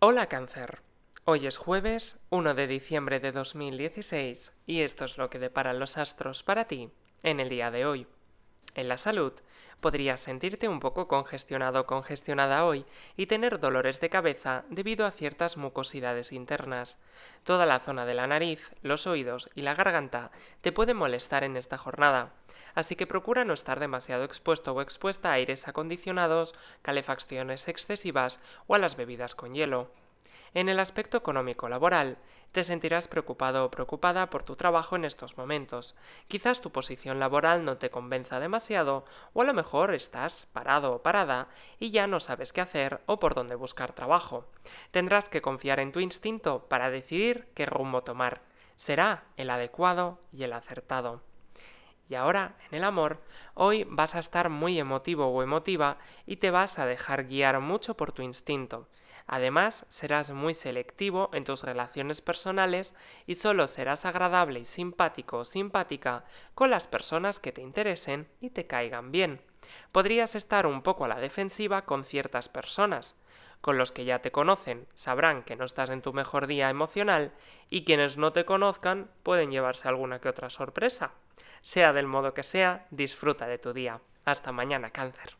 Hola cáncer. Hoy es jueves 1 de diciembre de 2016 y esto es lo que deparan los astros para ti en el día de hoy. En la salud, podrías sentirte un poco congestionado o congestionada hoy y tener dolores de cabeza debido a ciertas mucosidades internas. Toda la zona de la nariz, los oídos y la garganta te puede molestar en esta jornada así que procura no estar demasiado expuesto o expuesta a aires acondicionados, calefacciones excesivas o a las bebidas con hielo. En el aspecto económico-laboral, te sentirás preocupado o preocupada por tu trabajo en estos momentos. Quizás tu posición laboral no te convenza demasiado o a lo mejor estás parado o parada y ya no sabes qué hacer o por dónde buscar trabajo. Tendrás que confiar en tu instinto para decidir qué rumbo tomar. Será el adecuado y el acertado. Y ahora, en el amor, hoy vas a estar muy emotivo o emotiva y te vas a dejar guiar mucho por tu instinto. Además, serás muy selectivo en tus relaciones personales y solo serás agradable y simpático o simpática con las personas que te interesen y te caigan bien. Podrías estar un poco a la defensiva con ciertas personas, con los que ya te conocen sabrán que no estás en tu mejor día emocional y quienes no te conozcan pueden llevarse alguna que otra sorpresa. Sea del modo que sea, disfruta de tu día. Hasta mañana, cáncer.